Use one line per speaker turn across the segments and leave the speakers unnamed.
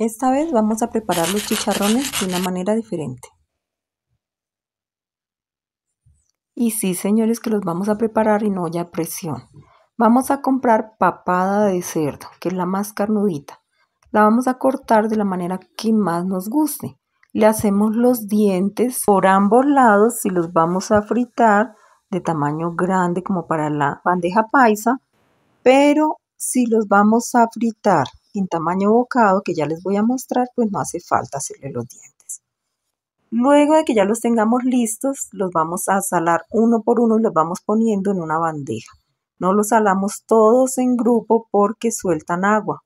Esta vez vamos a preparar los chicharrones de una manera diferente. Y sí, señores, que los vamos a preparar en olla a presión. Vamos a comprar papada de cerdo, que es la más carnudita. La vamos a cortar de la manera que más nos guste. Le hacemos los dientes por ambos lados y los vamos a fritar de tamaño grande como para la bandeja paisa, pero si los vamos a fritar en tamaño bocado que ya les voy a mostrar, pues no hace falta hacerle los dientes. Luego de que ya los tengamos listos, los vamos a salar uno por uno y los vamos poniendo en una bandeja. No los salamos todos en grupo porque sueltan agua.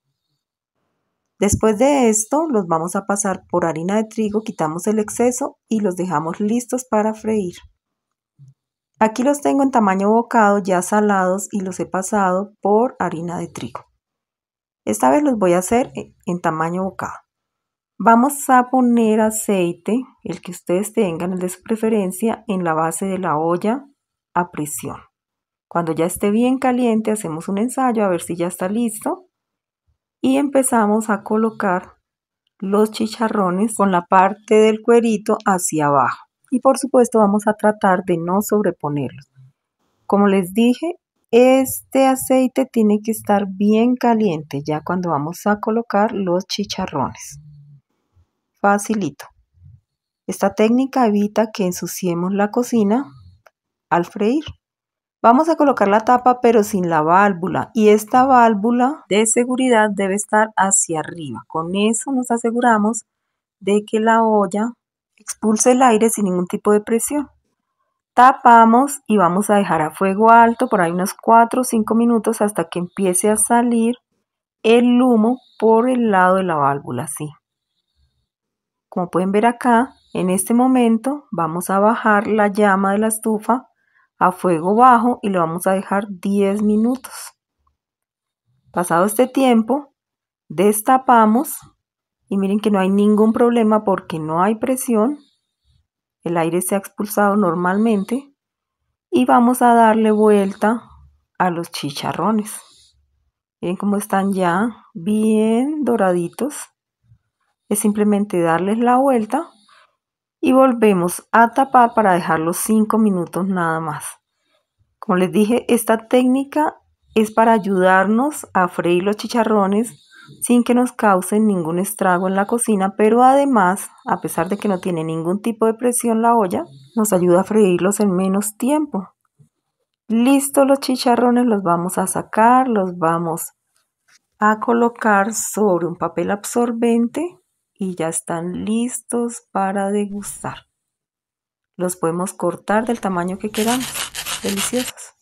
Después de esto, los vamos a pasar por harina de trigo, quitamos el exceso y los dejamos listos para freír. Aquí los tengo en tamaño bocado, ya salados y los he pasado por harina de trigo. Esta vez los voy a hacer en tamaño bocado. Vamos a poner aceite, el que ustedes tengan, el de su preferencia, en la base de la olla a presión. Cuando ya esté bien caliente, hacemos un ensayo a ver si ya está listo. Y empezamos a colocar los chicharrones con la parte del cuerito hacia abajo. Y por supuesto vamos a tratar de no sobreponerlos. Como les dije, este aceite tiene que estar bien caliente ya cuando vamos a colocar los chicharrones. Facilito. Esta técnica evita que ensuciemos la cocina al freír. Vamos a colocar la tapa pero sin la válvula y esta válvula de seguridad debe estar hacia arriba. Con eso nos aseguramos de que la olla expulse el aire sin ningún tipo de presión tapamos y vamos a dejar a fuego alto por ahí unos 4 o 5 minutos hasta que empiece a salir el humo por el lado de la válvula, así. Como pueden ver acá, en este momento vamos a bajar la llama de la estufa a fuego bajo y lo vamos a dejar 10 minutos. Pasado este tiempo, destapamos y miren que no hay ningún problema porque no hay presión el aire se ha expulsado normalmente y vamos a darle vuelta a los chicharrones. Miren cómo están ya bien doraditos. Es simplemente darles la vuelta y volvemos a tapar para dejarlos 5 minutos nada más. Como les dije, esta técnica es para ayudarnos a freír los chicharrones sin que nos causen ningún estrago en la cocina, pero además, a pesar de que no tiene ningún tipo de presión la olla, nos ayuda a freírlos en menos tiempo. Listo los chicharrones, los vamos a sacar, los vamos a colocar sobre un papel absorbente y ya están listos para degustar. Los podemos cortar del tamaño que queramos. Deliciosos.